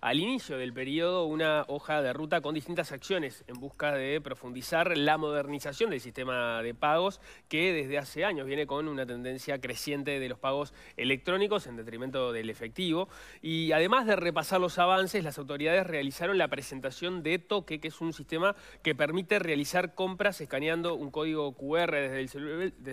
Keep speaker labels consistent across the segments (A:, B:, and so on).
A: al inicio del periodo una hoja de ruta con distintas acciones en busca de profundizar la modernización del sistema de pagos que desde hace años viene con una tendencia creciente de los pagos electrónicos en detrimento del efectivo. Y además de repasar los avances, las autoridades realizaron la presentación de Toque, que es un sistema que permite realizar compras escaneando un código QR desde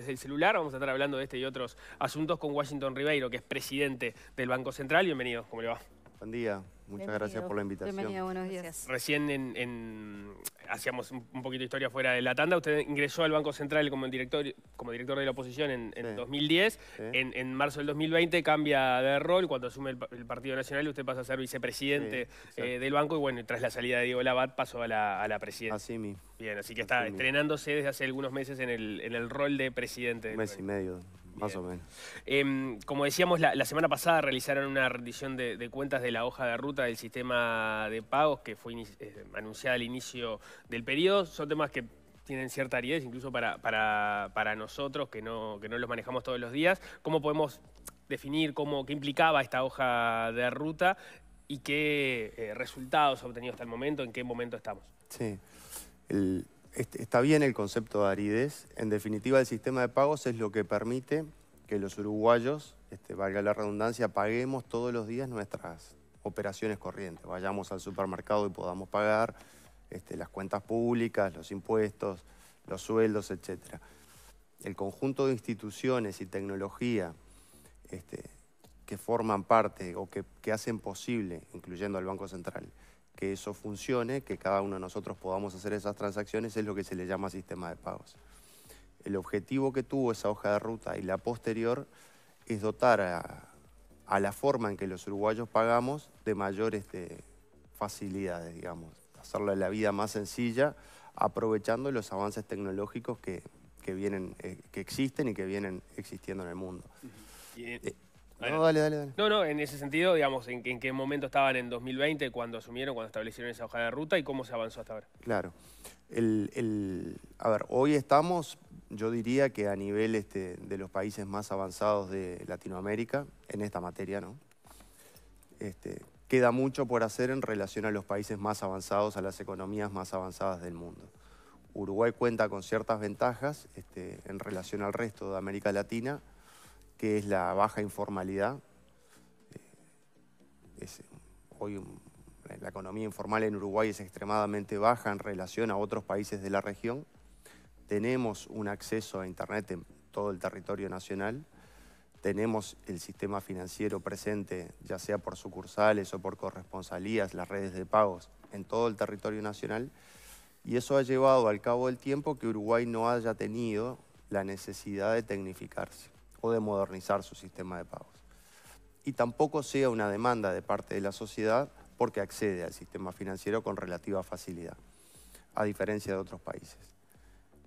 A: el, celular. Vamos a estar hablando de este y otros asuntos con Washington Ribeiro, que es presidente del Banco Central. Bienvenido, ¿cómo le va? Buen día, muchas gracias por la invitación.
B: buenos días.
A: Recién en, hacíamos un poquito de historia fuera de la tanda. Usted ingresó al Banco Central como director, como director de la oposición en, en 2010. En, marzo del 2020 cambia de rol. Cuando asume el, Partido Nacional, usted pasa a ser vicepresidente eh, del banco. Y bueno, tras la salida de Diego Labat, pasó a la, a presidencia. Así Bien, así que está estrenándose desde hace algunos meses en el, rol de presidente. un
C: mes y medio, más o menos.
A: Em, como decíamos, la, semana pasada realizaron una rendición de, cuentas de la hoja de ruta del sistema de pagos que fue eh, anunciada al inicio del periodo. Son temas que tienen cierta aridez, incluso para, para, nosotros, que no, que no los manejamos todos los días. ¿Cómo podemos definir cómo, qué implicaba esta hoja de ruta y qué eh, resultados resultados obtenido hasta el momento, en qué momento estamos?
C: Sí. El, está bien el concepto de aridez. En definitiva, el sistema de pagos es lo que permite que los uruguayos, este, valga la redundancia, paguemos todos los días nuestras operaciones corrientes. Vayamos al supermercado y podamos pagar este, las cuentas públicas, los impuestos, los sueldos, etc. El conjunto de instituciones y tecnología este, que forman parte o que hacen posible, incluyendo al Banco Central, que eso funcione, que cada uno de nosotros podamos hacer esas transacciones, es lo que se le llama sistema de pagos. El objetivo que tuvo esa hoja de ruta y la posterior es dotar a, la forma en que los uruguayos pagamos de mayores este, facilidades, digamos, hacerle la vida más sencilla, aprovechando los avances tecnológicos que, eh, existen y que vienen existiendo en el mundo
A: no, dale, dale, No, no, en ese sentido, digamos, en, qué momento estaban en 2020, cuando asumieron, cuando establecieron esa hoja de ruta y cómo se avanzó hasta ahora.
C: Claro. a ver, hoy estamos, yo diría que a nivel este, de los países más avanzados de Latinoamérica, en esta materia, ¿no? Este, queda mucho por hacer en relación a los países más avanzados, a las economías más avanzadas del mundo. Uruguay cuenta con ciertas ventajas este, en relación al resto de América Latina, que es la baja informalidad. Eh, hoy la economía informal en Uruguay es extremadamente baja en relación a otros países de la región. Tenemos un acceso a Internet en todo el territorio nacional. Tenemos el sistema financiero presente, ya sea por sucursales o por corresponsalías, las redes de pagos, en todo el territorio nacional. Y eso ha llevado al cabo del tiempo que Uruguay no haya tenido la necesidad de tecnificarse o de modernizar su sistema de pagos. Y tampoco sea una demanda de parte de la sociedad porque accede al sistema financiero con relativa facilidad, a diferencia de otros países.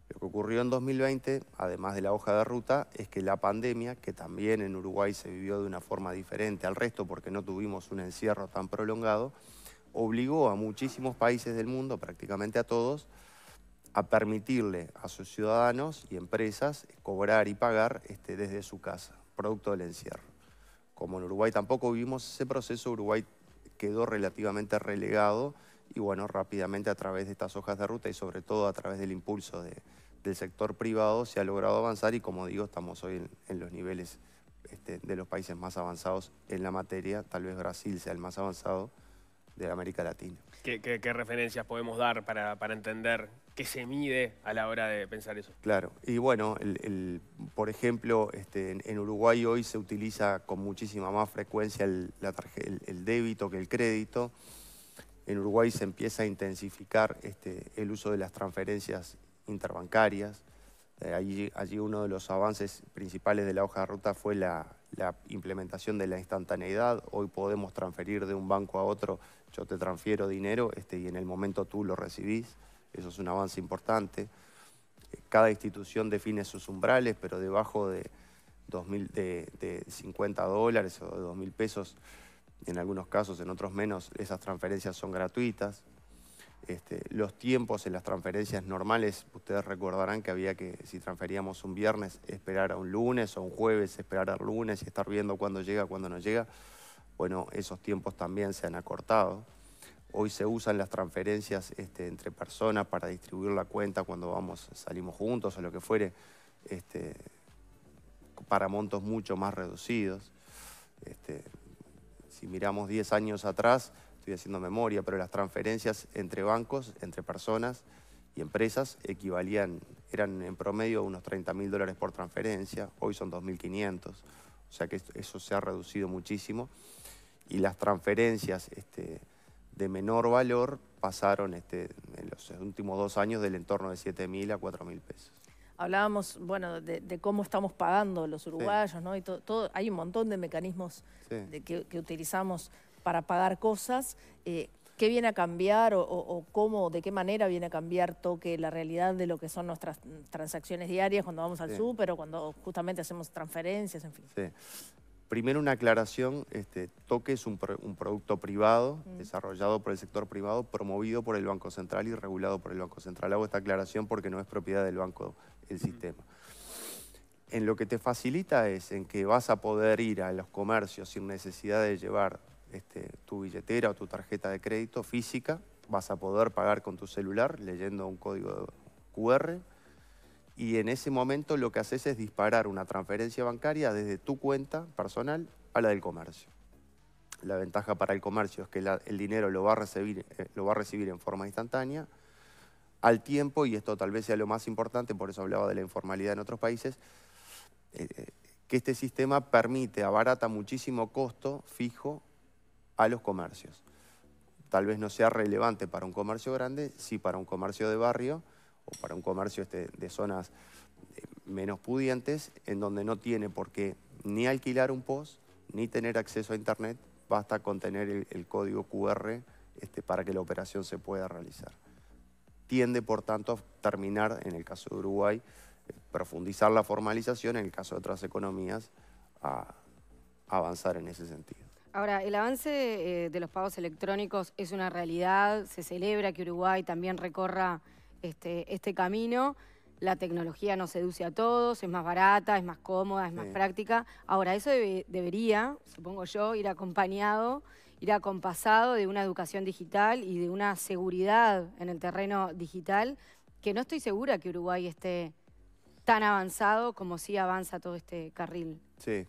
C: Lo que ocurrió en 2020, además de la hoja de ruta, es que la pandemia, que también en Uruguay se vivió de una forma diferente al resto porque no tuvimos un encierro tan prolongado, obligó a muchísimos países del mundo, prácticamente a todos, a permitirle a sus ciudadanos y empresas cobrar y pagar este, desde su casa, producto del encierro. Como en Uruguay tampoco vivimos ese proceso, Uruguay quedó relativamente relegado y bueno, rápidamente a través de estas hojas de ruta y sobre todo a través del impulso del sector privado se ha logrado avanzar y como digo, estamos hoy en, los niveles este, de los países más avanzados en la materia, tal vez Brasil sea el más avanzado de América Latina.
A: ¿Qué, referencias podemos dar para, para entender que se mide a la hora de pensar eso.
C: Claro, y bueno, por ejemplo, este, en, Uruguay hoy se utiliza con muchísima más frecuencia el, débito que el crédito. En Uruguay se empieza a intensificar este, el uso de las transferencias interbancarias. Eh, allí, allí, uno de los avances principales de la hoja de ruta fue la, implementación de la instantaneidad. Hoy podemos transferir de un banco a otro, yo te transfiero dinero este, y en el momento tú lo recibís eso es un avance importante. Cada institución define sus umbrales, pero debajo de, 50 dólares o de 2.000 pesos, en algunos casos, en otros menos, esas transferencias son gratuitas. Este, los tiempos en las transferencias normales, ustedes recordarán que había que, si transferíamos un viernes, esperar a un lunes o un jueves, esperar al lunes y estar viendo cuándo llega, cuándo no llega. Bueno, esos tiempos también se han acortado. Hoy se usan las transferencias este, entre personas para distribuir la cuenta cuando vamos, salimos juntos o lo que fuere, este, para montos mucho más reducidos. Este, si miramos 10 años atrás, estoy haciendo memoria, pero las transferencias entre bancos, entre personas y empresas equivalían, eran en promedio unos 30 mil dólares por transferencia, hoy son 2.500, o sea que eso se ha reducido muchísimo. Y las transferencias de menor valor pasaron este, en los últimos dos años del entorno de 7.000 a 4.000 pesos.
D: Hablábamos, bueno, de, cómo estamos pagando los uruguayos, ¿no? Y todo, hay un montón de mecanismos que, utilizamos para pagar cosas. Eh, ¿Qué viene a cambiar o, cómo, de qué manera viene a cambiar toque la realidad de lo que son nuestras transacciones diarias cuando vamos al súper o cuando justamente hacemos transferencias, en
C: fin? Primero una aclaración, este, Toque es un, producto privado, mm. desarrollado por el sector privado, promovido por el Banco Central y regulado por el Banco Central. Hago esta aclaración porque no es propiedad del banco el sistema. En lo que te facilita es en que vas a poder ir a los comercios sin necesidad de llevar este, tu billetera o tu tarjeta de crédito física, vas a poder pagar con tu celular leyendo un código QR, y en ese momento lo que haces es disparar una transferencia bancaria desde tu cuenta personal a la del comercio. La ventaja para el comercio es que el dinero lo va, a recibir, eh, lo va a recibir en forma instantánea, al tiempo, y esto tal vez sea lo más importante, por eso hablaba de la informalidad en otros países, eh, que este sistema permite, abarata muchísimo costo fijo a los comercios. Tal vez no sea relevante para un comercio grande, sí para un comercio de barrio, para un comercio este de zonas eh, menos pudientes, en donde no tiene por qué ni alquilar un post, ni tener acceso a Internet, basta con tener el, código QR este, para que la operación se pueda realizar. Tiende, por tanto, a terminar, en el caso de Uruguay, eh, profundizar la formalización, en el caso de otras economías, a avanzar en ese sentido.
B: Ahora, el avance eh, de los pagos electrónicos es una realidad, se celebra que Uruguay también recorra este, este, camino. La tecnología no seduce a todos, es más barata, es más cómoda, es más práctica. Ahora, eso debería, supongo yo, ir acompañado, ir acompasado de una educación digital y de una seguridad en el terreno digital, que no estoy segura que Uruguay esté tan avanzado como sí avanza todo este carril.
C: Sí.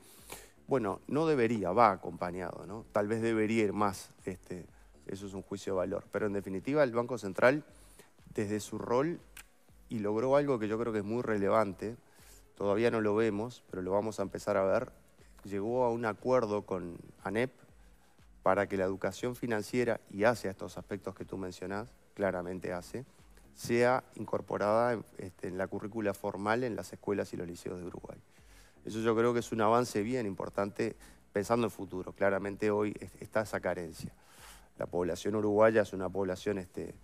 C: Bueno, no debería, va acompañado, ¿no? Tal vez debería ir más, este, eso es un juicio de valor. Pero en definitiva, el Banco Central desde su rol y logró algo que yo creo que es muy relevante. Todavía no lo vemos, pero lo vamos a empezar a ver. Llegó a un acuerdo con ANEP para que la educación financiera, y hace estos aspectos que tú mencionás, claramente hace, sea incorporada en, este, la currícula formal en las escuelas y los liceos de Uruguay. Eso yo creo que es un avance bien importante pensando en el futuro. Claramente hoy está esa carencia. La población uruguaya es una población este,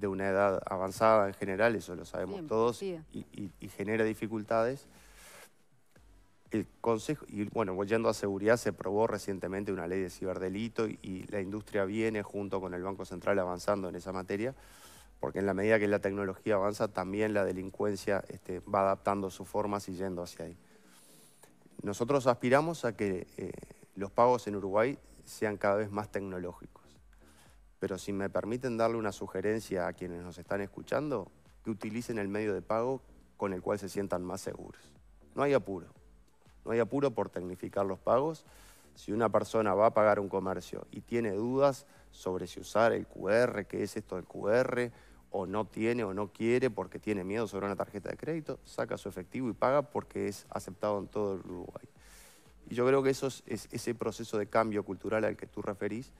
C: de una edad avanzada en general, eso lo sabemos todos, y, genera dificultades. El Consejo, y bueno, volviendo a seguridad, se aprobó recientemente una ley de ciberdelito y, la industria viene junto con el Banco Central avanzando en esa materia, porque en la medida que la tecnología avanza, también la delincuencia este, va adaptando sus formas y yendo hacia ahí. Nosotros aspiramos a que eh, los pagos en Uruguay sean cada vez más tecnológicos pero si me permiten darle una sugerencia a quienes nos están escuchando, que utilicen el medio de pago con el cual se sientan más seguros. No hay apuro. No hay apuro por tecnificar los pagos. Si una persona va a pagar un comercio y tiene dudas sobre si usar el QR, qué es esto del QR, o no tiene o no quiere porque tiene miedo sobre una tarjeta de crédito, saca su efectivo y paga porque es aceptado en todo el Uruguay. Y yo creo que eso es ese proceso de cambio cultural al que tú referís,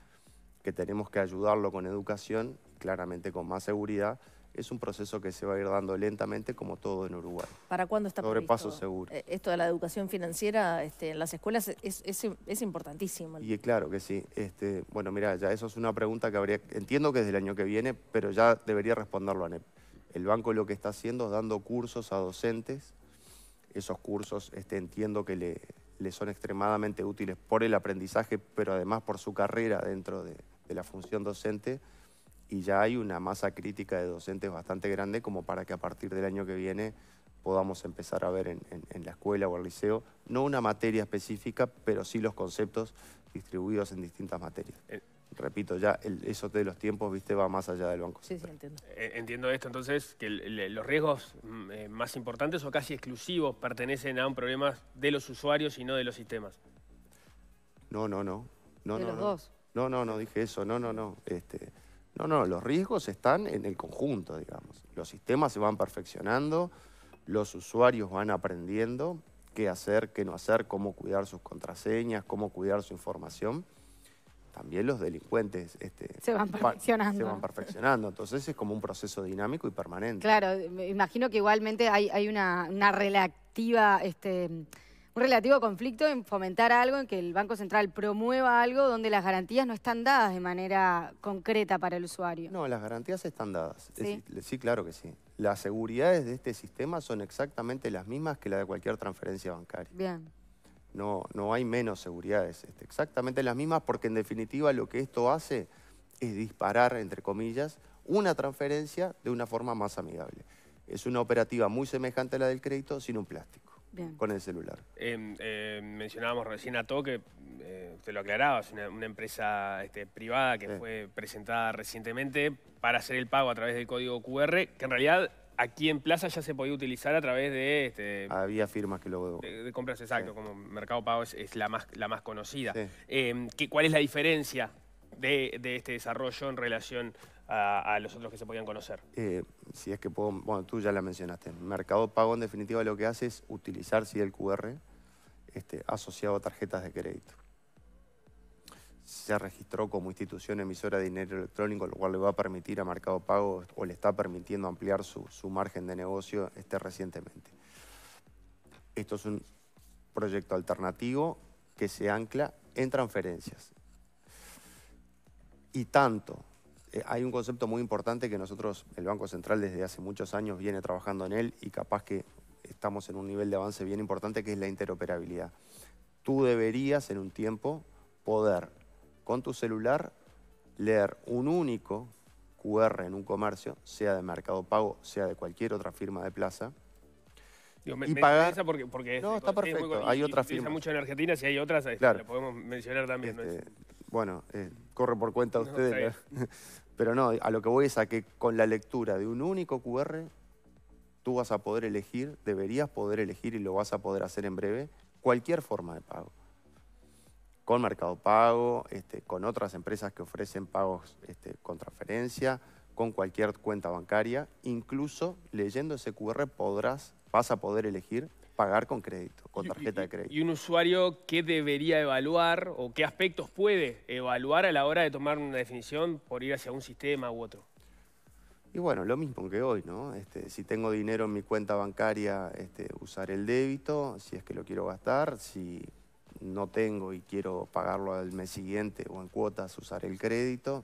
C: que tenemos que ayudarlo con educación, claramente con más seguridad, es un proceso que se va a ir dando lentamente como todo en Uruguay.
D: ¿Para cuándo está sobre previsto? seguro. Eh, esto de la educación financiera este, en las escuelas es, importantísimo.
C: Y claro que sí. Este, bueno, mira, ya eso es una pregunta que habría, entiendo que es del año que viene, pero ya debería responderlo NEP. El banco lo que está haciendo es dando cursos a docentes. Esos cursos este, entiendo que le, le son extremadamente útiles por el aprendizaje, pero además por su carrera dentro de, de la función docente y ya hay una masa crítica de docentes bastante grande como para que a partir del año que viene podamos empezar a ver en, la escuela o el liceo, no una materia específica, pero sí los conceptos distribuidos en distintas materias. Eh, Repito, ya eso de los tiempos, viste, va más allá del banco. Sí, sí, entiendo.
A: Eh, entiendo esto, entonces, que los riesgos mm, eh, más importantes o casi exclusivos pertenecen a un problema de los usuarios y no de los sistemas.
C: No, no, no. de los dos. No, no, no dije eso, no, no, no. Este, no, no, los riesgos están en el conjunto, digamos. Los sistemas se van perfeccionando, los usuarios van aprendiendo qué hacer, qué no hacer, cómo cuidar sus contraseñas, cómo cuidar su información. También los delincuentes este, se van perfeccionando. van perfeccionando. Entonces es como un proceso dinámico y permanente.
B: Claro, me imagino que igualmente hay, una, relativa... Este, un relativo conflicto en fomentar algo, en que el Banco Central promueva algo donde las garantías no están dadas de manera concreta para el usuario. No,
C: las garantías están dadas. Sí, claro que sí. Las seguridades de este sistema son exactamente las mismas que la de cualquier transferencia bancaria. Bien. No, no hay menos seguridades, este, exactamente las mismas porque en definitiva lo que esto hace es disparar, entre comillas, una transferencia de una forma más amigable. Es una operativa muy semejante a la del crédito sin un plástico con el celular.
A: Em, em, mencionábamos recién a Toque, eh, te lo aclaraba, una, una empresa este, privada que fue presentada recientemente para hacer el pago a través del código QR, que en realidad aquí en Plaza ya se podía utilizar a través de... Este,
C: Había firmas que luego... De,
A: compras, exacto, como Mercado Pago es, la, más, conocida. Em, ¿Cuál es la diferencia de, este desarrollo en relación a, los otros que se podían conocer?
C: Eh, si es que puedo, bueno, tú ya la mencionaste. Mercado Pago en definitiva lo que hace es utilizar sí, el QR este, asociado a tarjetas de crédito. Se registró como institución emisora de dinero electrónico, lo cual le va a permitir a Mercado Pago o le está permitiendo ampliar su, su margen de negocio este, recientemente. Esto es un proyecto alternativo que se ancla en transferencias. Y tanto eh, hay un concepto muy importante que nosotros, el Banco Central, desde hace muchos años viene trabajando en él y capaz que estamos en un nivel de avance bien importante que es la interoperabilidad. Tú deberías en un tiempo poder con tu celular leer un único QR en un comercio, sea de Mercado Pago, sea de cualquier otra firma de plaza. y no, está
A: perfecto. hay otras firmas. mucho en Argentina, si hay otras, este, claro. podemos mencionar también. Este,
C: bueno, eh, corre por cuenta de ustedes. pero no, a lo que voy es a que con la lectura de un único QR, tú vas a poder elegir, deberías poder elegir y lo vas a poder hacer en breve, cualquier forma de pago. Con Mercado Pago, este, con otras empresas que ofrecen pagos este, con transferencia, con cualquier cuenta bancaria, incluso leyendo ese QR podrás, vas a poder elegir pagar con crédito, con tarjeta de crédito.
A: ¿Y un usuario qué debería evaluar o qué aspectos puede evaluar a la hora de tomar una definición por ir hacia un sistema u otro?
C: Y bueno, lo mismo que hoy, ¿no? Este, si tengo dinero en mi cuenta bancaria, este, usar el débito, si es que lo quiero gastar, si no tengo y quiero pagarlo al mes siguiente o en cuotas, usar el crédito.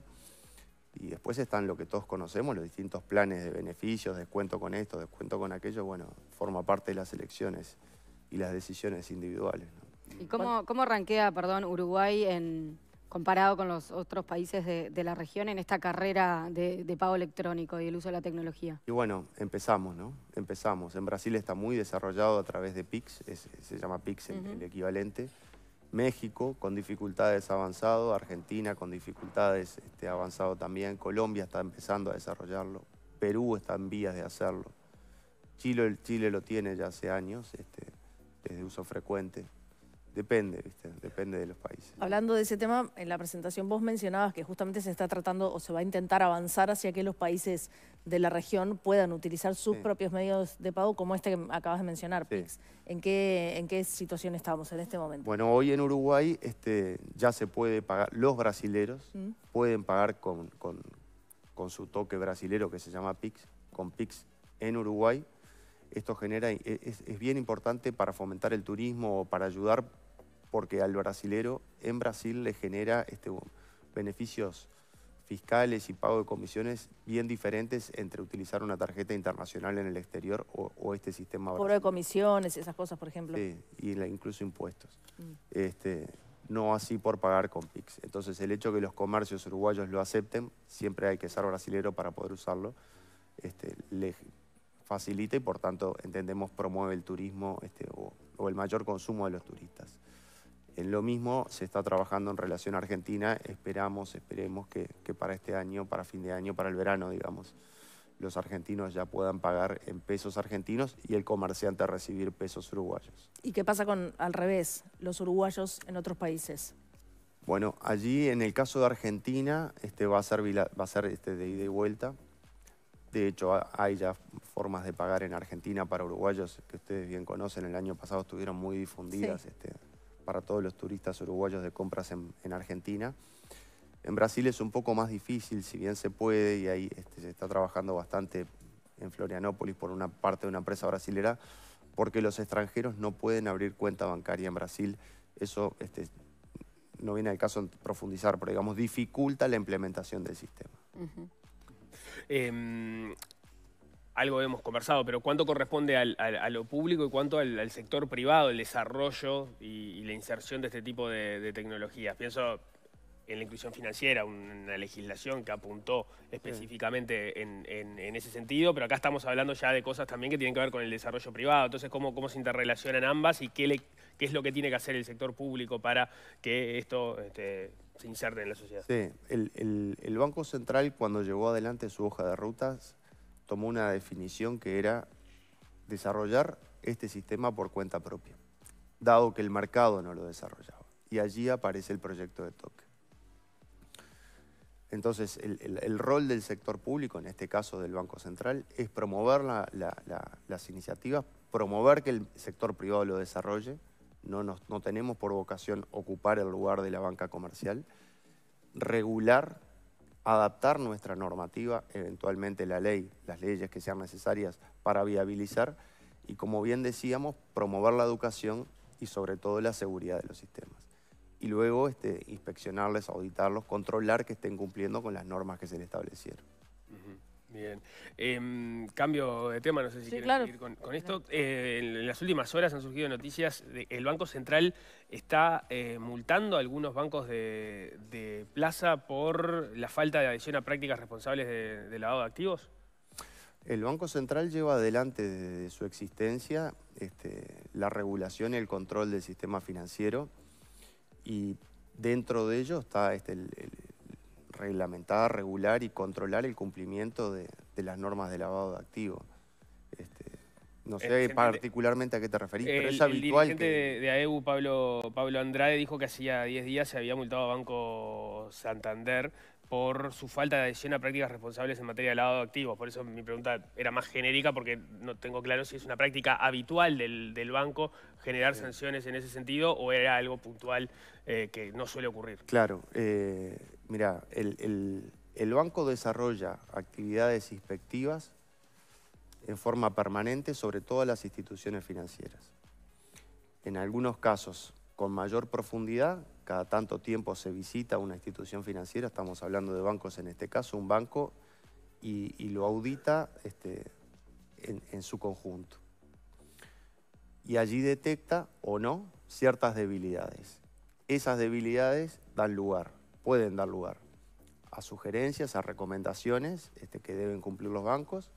C: Y después están lo que todos conocemos, los distintos planes de beneficios, descuento con esto, descuento con aquello, bueno, forma parte de las elecciones y las decisiones individuales.
B: ¿Y cómo, cómo perdón, Uruguay en, comparado con los otros países de, la región en esta carrera de, pago electrónico y el uso de la tecnología?
C: Y bueno, empezamos, ¿no? Empezamos. En Brasil está muy desarrollado a través de PIX, se llama PIX el equivalente. México con dificultades avanzado, Argentina con dificultades este, avanzado también, Colombia está empezando a desarrollarlo, Perú está en vías de hacerlo, Chile, Chile lo tiene ya hace años, este, es de uso frecuente. Depende, ¿viste? depende de los países.
D: Hablando de ese tema, en la presentación vos mencionabas que justamente se está tratando o se va a intentar avanzar hacia que los países de la región puedan utilizar sus propios medios de pago como este que acabas de mencionar, PIX. ¿En qué, ¿En qué situación estamos en este momento?
C: Bueno, hoy en Uruguay este, ya se puede pagar, los brasileros mm. pueden pagar con, con, su toque brasilero que se llama PIX, con PIX en Uruguay. Esto genera, e, es, bien importante para fomentar el turismo, o para ayudar porque al brasilero en Brasil le genera este, beneficios fiscales y pago de comisiones bien diferentes entre utilizar una tarjeta internacional en el exterior o, este sistema Cobro
D: de comisiones, esas cosas, por ejemplo. Sí,
C: y incluso impuestos. Mm. Este, no así por pagar con PIX. Entonces, el hecho de que los comercios uruguayos lo acepten, siempre hay que ser brasilero para poder usarlo, este, le facilita y, por tanto, entendemos, promueve el turismo este, o el mayor consumo de los turistas. En lo mismo se está trabajando en relación a Argentina, esperamos, esperemos que, para este año, para fin de año, para el verano, digamos, los argentinos ya puedan pagar en pesos argentinos y el comerciante recibir pesos uruguayos.
D: ¿Y qué pasa con al revés, los uruguayos en otros países?
C: Bueno, allí en el caso de Argentina este, va a ser, va a ser este, de ida y vuelta. De hecho, hay ya formas de pagar en Argentina para uruguayos que ustedes bien conocen. El año pasado estuvieron muy difundidas este, para todos los turistas uruguayos de compras en, Argentina. En Brasil es un poco más difícil, si bien se puede, y ahí este, se está trabajando bastante en Florianópolis por una parte de una empresa brasilera, porque los extranjeros no pueden abrir cuenta bancaria en Brasil. Eso este, no viene al caso en profundizar, pero digamos, dificulta la implementación del sistema
A: algo hemos conversado, pero ¿cuánto corresponde al, a lo público y cuánto al, sector privado, el desarrollo y, la inserción de este tipo de, tecnologías? Pienso en la inclusión financiera, una legislación que apuntó específicamente en, ese sentido, pero acá estamos hablando ya de cosas también que tienen que ver con el desarrollo privado, entonces cómo, cómo se interrelacionan ambas y qué, le, qué es lo que tiene que hacer el sector público para que esto este, se inserte en la sociedad. Sí,
C: el, el Banco Central cuando llevó adelante su hoja de rutas tomó una definición que era desarrollar este sistema por cuenta propia, dado que el mercado no lo desarrollaba. Y allí aparece el proyecto de toque. Entonces, el, rol del sector público, en este caso del Banco Central, es promover las iniciativas, promover que el sector privado lo desarrolle. No, no tenemos por vocación ocupar el lugar de la banca comercial. Regular adaptar nuestra normativa, eventualmente la ley, las leyes que sean necesarias para viabilizar y, como bien decíamos, promover la educación y sobre todo la seguridad de los sistemas. Y luego este, inspeccionarles, auditarlos, controlar que estén cumpliendo con las normas que se le establecieron.
A: Bien. Em, cambio de tema, no sé si seguir con, esto. Eh, en las últimas horas han surgido noticias. De, el Banco Central está eh, multando a algunos bancos de, plaza por la falta de adhesión a prácticas responsables de, lavado de activos.
C: El Banco Central lleva adelante desde su existencia este, la regulación y el control del sistema financiero y dentro de ello está este, el reglamentar, regular y controlar el cumplimiento de, las normas de lavado de activos. Este, no sé eh, particularmente a qué te referís, pero es habitual. El
A: presidente de AEU, Pablo, Pablo Andrade, dijo que hacía 10 días se había multado a Banco Santander por su falta de adhesión a prácticas responsables en materia de lavado de activos. Por eso mi pregunta era más genérica, porque no tengo claro si es una práctica habitual del, banco generar sanciones en ese sentido o era algo puntual eh, que no suele ocurrir.
C: Claro. Eh, Mira, el, banco desarrolla actividades inspectivas en forma permanente sobre todas las instituciones financieras. En algunos casos, con mayor profundidad, cada tanto tiempo se visita una institución financiera, estamos hablando de bancos en este caso, un banco, y, lo audita este, en su conjunto. Y allí detecta o no ciertas debilidades. Esas debilidades dan lugar pueden dar lugar a sugerencias, a recomendaciones este, que deben cumplir los bancos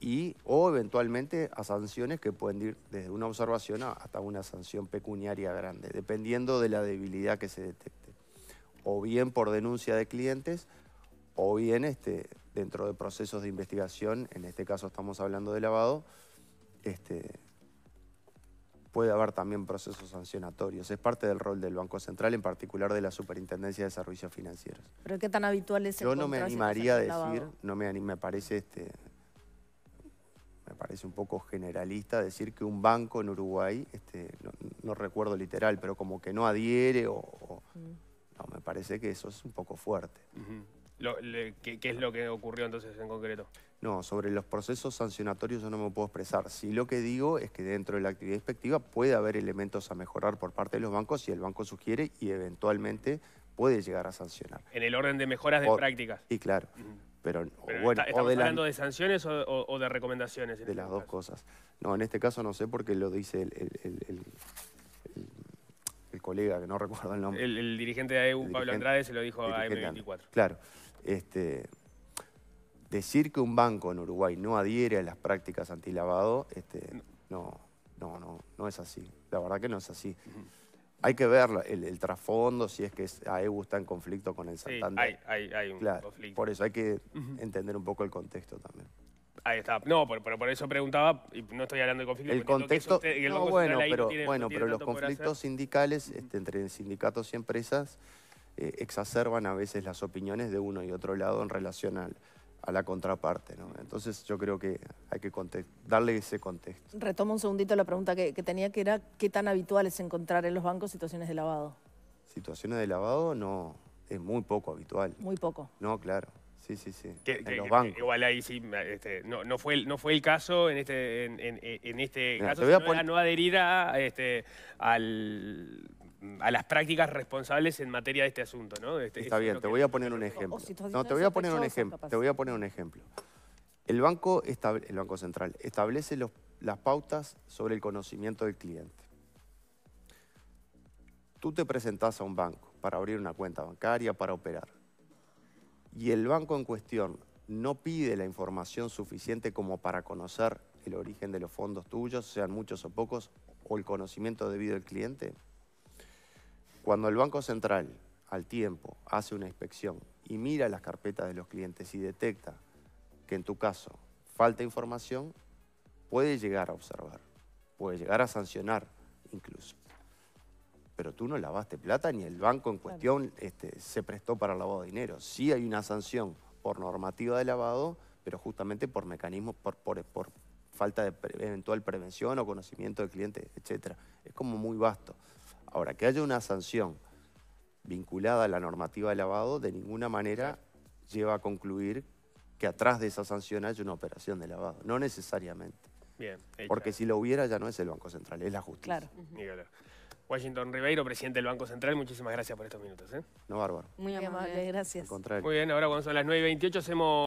C: y o eventualmente a sanciones que pueden ir desde una observación hasta una sanción pecuniaria grande, dependiendo de la debilidad que se detecte, o bien por denuncia de clientes o bien este, dentro de procesos de investigación, en este caso estamos hablando de lavado, este, puede haber también procesos sancionatorios. Es parte del rol del Banco Central, en particular de la Superintendencia de Servicios Financieros.
D: ¿Pero qué tan habitual es Yo no me animaría a decir,
C: no me, me parece este me parece un poco generalista decir que un banco en Uruguay, este, no, recuerdo literal, pero como que no adhiere o... Mm. No, me parece que eso es un poco fuerte
A: qué, es lo que ocurrió entonces en concreto.
C: No, sobre los procesos sancionatorios yo no me puedo expresar. Si lo que digo es que dentro de la actividad inspectiva puede haber elementos a mejorar por parte de los bancos si el banco sugiere y eventualmente puede llegar a sancionar.
A: En el orden de mejoras de prácticas.
C: Y claro. Pero, bueno, ¿Estamos hablando
A: de sanciones o, de recomendaciones?
C: de este las dos cosas. No, en este caso no sé porque lo dice el, colega, que no recuerdo el nombre.
A: El, dirigente de AEU, Pablo Andrade, se lo dijo a M24. E claro.
C: Este, decir que un banco en Uruguay no adhiere a las prácticas antilavado, este, no, no, no, es así. La verdad que no es así. Hay que ver el, trasfondo, si es que a está en conflicto con el Santander.
A: hay, un conflicto. Por eso
C: hay que entender un poco el contexto también.
A: Ahí está. No, pero, por eso preguntaba, y no estoy hablando de conflicto. El contexto, bueno, pero, bueno, pero los conflictos
C: sindicales este, entre sindicatos y empresas eh, exacerban a veces las opiniones de uno y otro lado en relación a la contraparte. Entonces yo creo que hay que darle ese contexto.
D: Retomo un segundito la pregunta que, tenía, que era qué tan habitual es encontrar en
C: los bancos situaciones de lavado. Situaciones de lavado no, es muy poco habitual. Muy poco. No, claro. Sí, sí, sí. los bancos.
A: igual ahí sí, este, no, fue el, caso en este, este caso, de no adherir este, al a las prácticas responsables en materia de este asunto, ¿no? Este, Está bien, te voy a
C: poner un ejemplo.
B: no, te voy a poner un ejemplo. Te voy
C: a poner un ejemplo. El banco, el banco central establece las pautas sobre el conocimiento del cliente. Tú te presentás a un banco para abrir una cuenta bancaria, para operar. Y el banco en cuestión no pide la información suficiente como para conocer el origen de los fondos tuyos, sean muchos o pocos, o el conocimiento debido del cliente cuando el Banco Central al tiempo hace una inspección y mira las carpetas de los clientes y detecta que en tu caso falta información, puede llegar a observar, puede llegar a sancionar incluso. Pero tú no lavaste plata ni el banco en cuestión este, se prestó para lavado de dinero. Sí hay una sanción por normativa de lavado, pero justamente por mecanismos, por, falta de eventual prevención o conocimiento del cliente, etc. Es como muy vasto. Ahora, que haya una sanción vinculada a la normativa de lavado, de ninguna manera lleva a concluir que atrás de esa sanción haya una operación de lavado. No necesariamente. Porque si lo hubiera ya no es el Banco Central, es la justicia.
A: Claro. Washington Ribeiro, presidente del Banco Central, muchísimas gracias por estos minutos. ¿eh?
C: No, bárbaro. Muy amable, gracias. Muy
A: bien, ahora cuando son las 9.28 hacemos...